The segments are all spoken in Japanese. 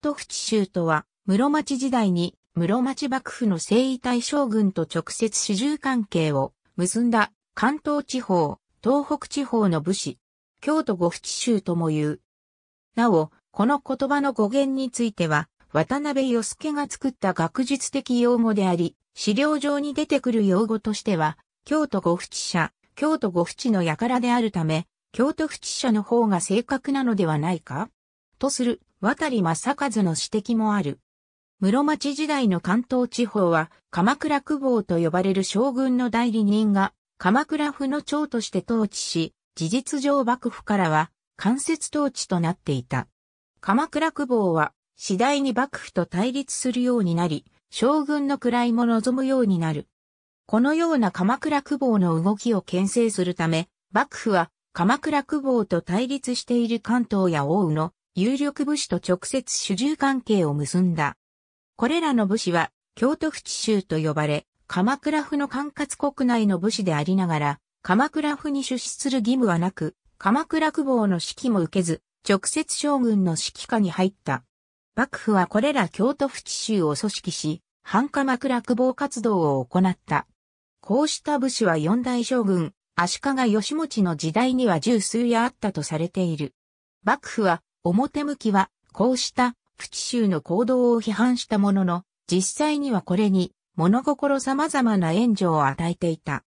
ト府知州とは、室町時代に室町幕府の征夷大将軍と直接主従関係を結んだ関東地方、東北地方の武士、京都五府州とも言う。なお、この言葉の語源については、渡辺義介が作った学術的用語であり、資料上に出てくる用語としては、京都五府社、京都五府の輩であるため、京都府社の方が正確なのではないかとする渡正和の指摘もある。室町時代の関東地方は、鎌倉久保と呼ばれる将軍の代理人が、鎌倉府の長として統治し、事実上幕府からは、間接統治となっていた。鎌倉久保は、次第に幕府と対立するようになり、将軍の位も望むようになる。このような鎌倉久保の動きを牽制するため、幕府は鎌倉久保と対立している関東や奥羽の有力武士と直接主従関係を結んだ。これらの武士は、京都府地州と呼ばれ、鎌倉府の管轄国内の武士でありながら、鎌倉府に出資する義務はなく、鎌倉区防の指揮も受けず、直接将軍の指揮下に入った。幕府はこれら京都府地州を組織し、反鎌倉区防活動を行った。こうした武士は四大将軍、足利義持の時代には十数やあったとされている。幕府は表向きは、こうしたプチ州の行動を批判したものの、実際にはこれに物心様々な援助を与えていた。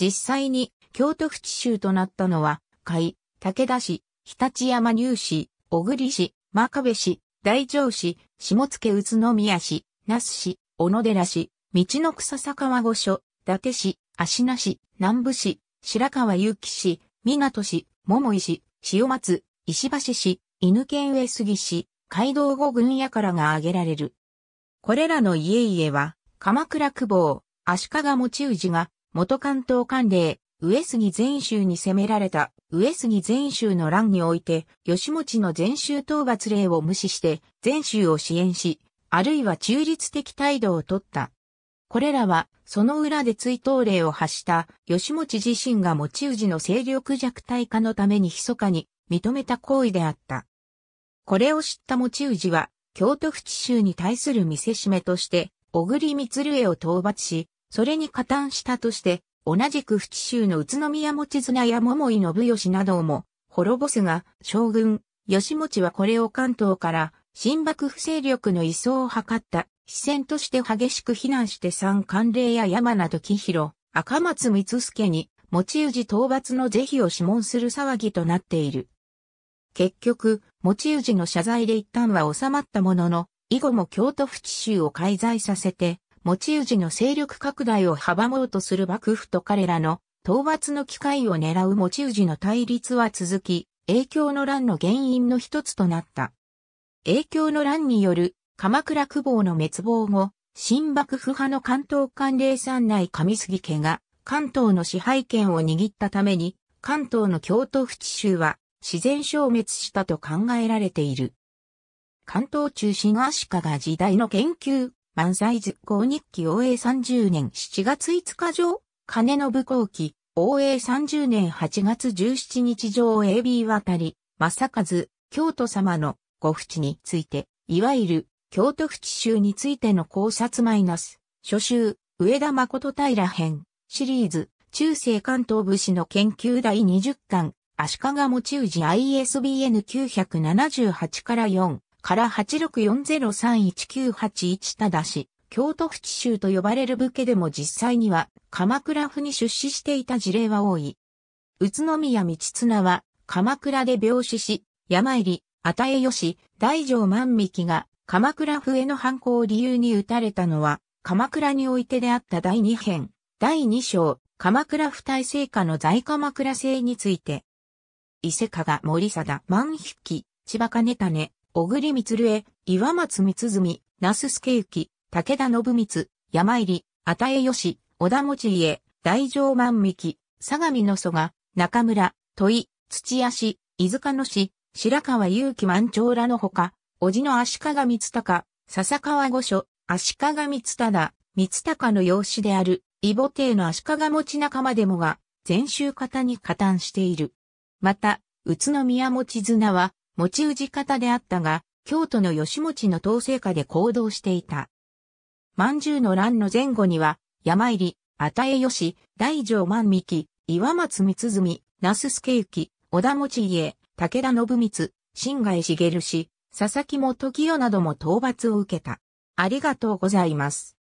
実際に京都府州となったのは、海、武田市、日立山入市、小栗市、真壁市、大城市、下野宇都宮市、那須市、小野寺市、道の草坂和御所、伊達市、芦名市、南部市、白川祐城市、港市、桃井市、塩松、石橋市、犬県上杉市、街道後軍屋からが挙げられる。これらの家々は、鎌倉久保、足利持氏が、元関東官令、上杉全州に攻められた、上杉全州の乱において、吉持の全州討伐令を無視して、全州を支援し、あるいは中立的態度をとった。これらは、その裏で追悼令を発した、吉持自身が持氏の勢力弱体化のために密かに認めた行為であった。これを知った持ち氏は、京都府知州に対する見せしめとして、小栗光江を討伐し、それに加担したとして、同じく府知州の宇都宮持綱や桃井信義なども、滅ぼすが、将軍、吉持はこれを関東から、新幕府勢力の移送を図った、非戦として激しく非難して三官霊や山名時広、赤松光助に、持ち氏討伐の是非を諮問する騒ぎとなっている。結局、持ち氏の謝罪で一旦は収まったものの、以後も京都府知州を介在させて、持ち氏の勢力拡大を阻もうとする幕府と彼らの討伐の機会を狙う持ち氏の対立は続き、影響の乱の原因の一つとなった。影響の乱による鎌倉久保の滅亡後、新幕府派の関東官令山内上杉家が関東の支配権を握ったために、関東の京都府知州は自然消滅したと考えられている。関東中心足利時代の研究、万歳図工日記応永30年7月5日上、金信後期、応永30年8月17日上 AB 渡り、正和、京都様のご淵について、いわゆる京都府地州についての考察マイナス、初集、上田誠平編、シリーズ、中世関東武士の研究第20巻、足利持ち氏 ISBN 978から4から86403198 1ただし、京都府地州と呼ばれる武家でも実際には鎌倉府に出資していた事例は多い。宇都宮道綱は鎌倉で病死し、山入り、与えよし、大城万幹が鎌倉府への反抗を理由に打たれたのは、鎌倉においてであった第二編、第二章、鎌倉府体制下の在鎌倉制について、伊勢加賀森貞万引き、千葉金種、小栗光江、岩松光住、那須助之、武田信光、山入り、与え義、小田持家、大城万引き、相模の蘇我、中村、問い、土屋市、伊塚野市、白川祐希万長らのほか、叔父の足利光隆、笹川御所、足利光忠、光隆の養子である、伊母帝の足利持仲間でもが、全州方に加担している。また、宇都宮持綱は、持ち氏方であったが、京都の吉持の統制下で行動していた。万獣の乱の前後には、山入り、与え吉、大城万木、岩松光積、那須助行、小田持家、武田信光、新海茂氏、佐々木元清なども討伐を受けた。ありがとうございます。